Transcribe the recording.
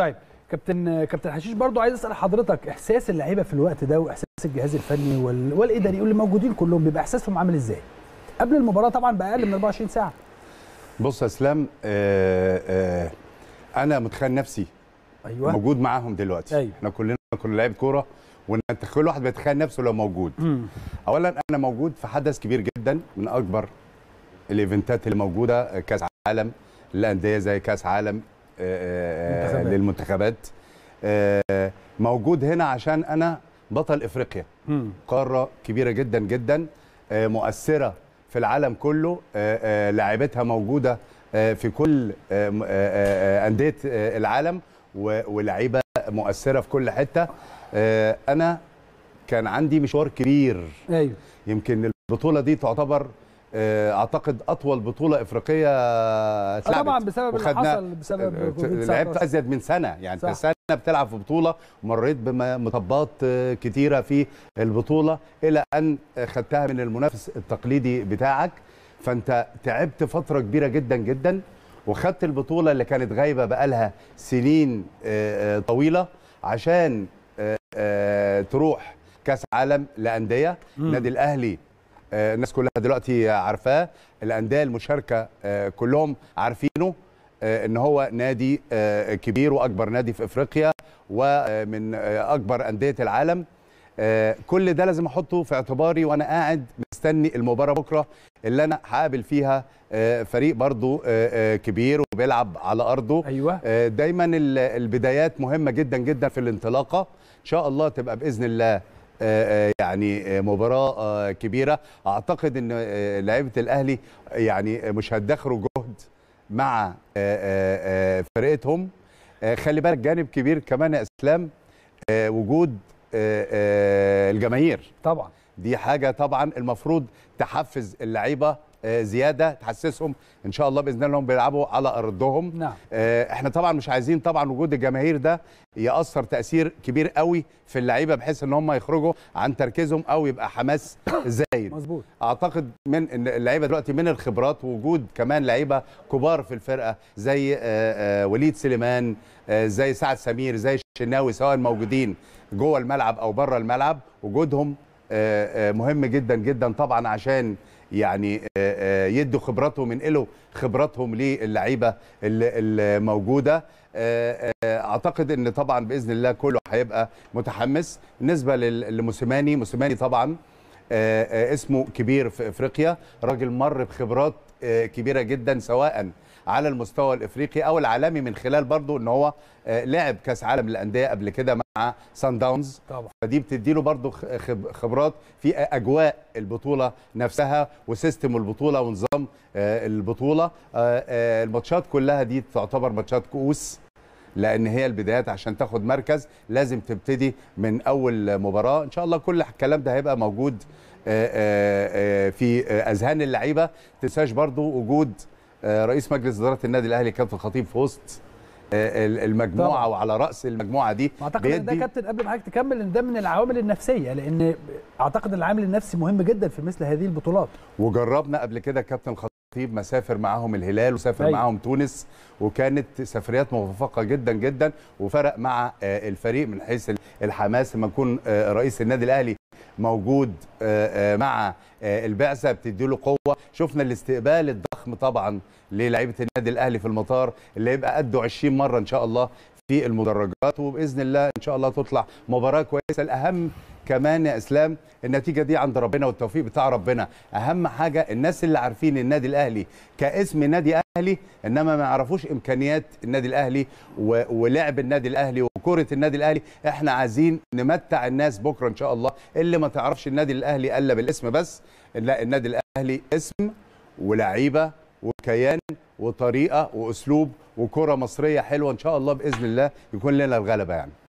طيب كابتن كابتن حشيش برضو عايز اسال حضرتك احساس اللعيبه في الوقت ده واحساس الجهاز الفني وال... والاداري واللي موجودين كلهم بيبقى احساسهم عامل ازاي؟ قبل المباراه طبعا باقل من 24 ساعه. بص يا اسلام آه آه انا متخيل نفسي ايوه موجود معاهم دلوقتي أيوة. احنا كلنا كنا لعيب كوره وان واحد بيتخيل نفسه لو موجود. م. اولا انا موجود في حدث كبير جدا من اكبر الايفنتات اللي موجوده آه، كاس عالم الانديه زي كاس عالم للمنتخبات آه، موجود هنا عشان انا بطل افريقيا قاره كبيره جدا جدا آه، مؤثره في العالم كله آه، لاعبتها موجوده في كل انديه العالم ولاعيبه مؤثره في كل حته انا كان عندي مشوار كبير ايوه يمكن البطوله دي تعتبر آه، اعتقد اطول بطوله افريقيه آه، طبعا بسبب اللي حصل بسبب آه، لعبت ازيد من سنه يعني صح. سنه بتلعب في بطوله مريت بمطبات كتيره في البطوله الى ان خدتها من المنافس التقليدي بتاعك فانت تعبت فتره كبيره جدا جدا وخدت البطوله اللي كانت غايبه بقالها سنين طويله عشان تروح كاس عالم لانديه النادي الاهلي آه، الناس كلها دلوقتي عارفاه الانديه المشاركه آه، كلهم عارفينه آه، ان هو نادي كبير واكبر نادي في افريقيا ومن اكبر انديه العالم كل ده لازم احطه في اعتباري وانا قاعد مستني المباراه بكره اللي انا هقابل فيها فريق برضو كبير وبيلعب على ارضه أيوة. دايما البدايات مهمه جدا جدا في الانطلاقه ان شاء الله تبقى باذن الله يعني مباراه كبيره اعتقد ان لعيبه الاهلي يعني مش هتدخروا جهد مع فرقتهم خلي بالك جانب كبير كمان يا اسلام وجود الجماهير طبعا دي حاجه طبعا المفروض تحفز اللعيبه آه، زياده تحسسهم ان شاء الله باذن الله انهم بيلعبوا على ارضهم نعم. آه، احنا طبعا مش عايزين طبعا وجود الجماهير ده ياثر تاثير كبير قوي في اللعيبه بحيث ان هم يخرجوا عن تركيزهم او يبقى حماس زايد مظبوط اعتقد من ان اللعيبه دلوقتي من الخبرات وجود كمان لعيبه كبار في الفرقه زي آه، وليد سليمان زي سعد سمير زي الشناوي سواء موجودين جوه الملعب او بره الملعب وجودهم مهم جدا جدا طبعا عشان يعني آه، آه، يدوا خبراتهم ينقلوا خبراتهم للعيبه الموجوده آه، اعتقد ان طبعا باذن الله كله هيبقى متحمس بالنسبه لموسيماني موسيماني طبعا اسمه كبير في افريقيا راجل مر بخبرات كبيره جدا سواء على المستوى الافريقي او العالمي من خلال برضه ان هو آه، لعب كاس عالم للانديه قبل كده مع سان داونز طبعا فدي بتدي له برضه خبرات في اجواء البطوله نفسها وسيستم البطوله ونظام آه، البطوله آه، الماتشات كلها دي تعتبر ماتشات كؤوس لان هي البدايات عشان تاخد مركز لازم تبتدي من اول مباراه ان شاء الله كل الكلام ده هيبقى موجود في اذهان اللعيبه تنساش برضو وجود آه، رئيس مجلس اداره النادي الاهلي كابتن خطيب في وسط آه، المجموعه طبعا. وعلى راس المجموعه دي اعتقد ان ده كابتن قبل ما حضرتك تكمل ان ده من العوامل النفسيه لان اعتقد العامل النفسي مهم جدا في مثل هذه البطولات وجربنا قبل كده كابتن خطيب مسافر معاهم الهلال وسافر أيوة. معاهم تونس وكانت سفريات موفقه جدا جدا وفرق مع آه، الفريق من حيث الحماس لما يكون رئيس النادي الاهلي موجود آه، آه، مع آه، البعثه بتدي له قوه شفنا الاستقبال الضخم طبعا للعيبه النادي الاهلي في المطار اللي هيبقى قده 20 مره ان شاء الله في المدرجات وباذن الله ان شاء الله تطلع مباراه كويسه الاهم كمان يا اسلام النتيجه دي عند ربنا والتوفيق بتاع ربنا اهم حاجه الناس اللي عارفين النادي الاهلي كاسم نادي اهلي انما ما يعرفوش امكانيات النادي الاهلي ولعب النادي الاهلي وكره النادي الاهلي احنا عايزين نمتع الناس بكره ان شاء الله اللي ما تعرفش النادي الاهلي الا بالاسم بس لا النادي الاهلي اسم ولعيبه وكيان وطريقه واسلوب وكره مصريه حلوه ان شاء الله باذن الله يكون لنا الغلبه يعني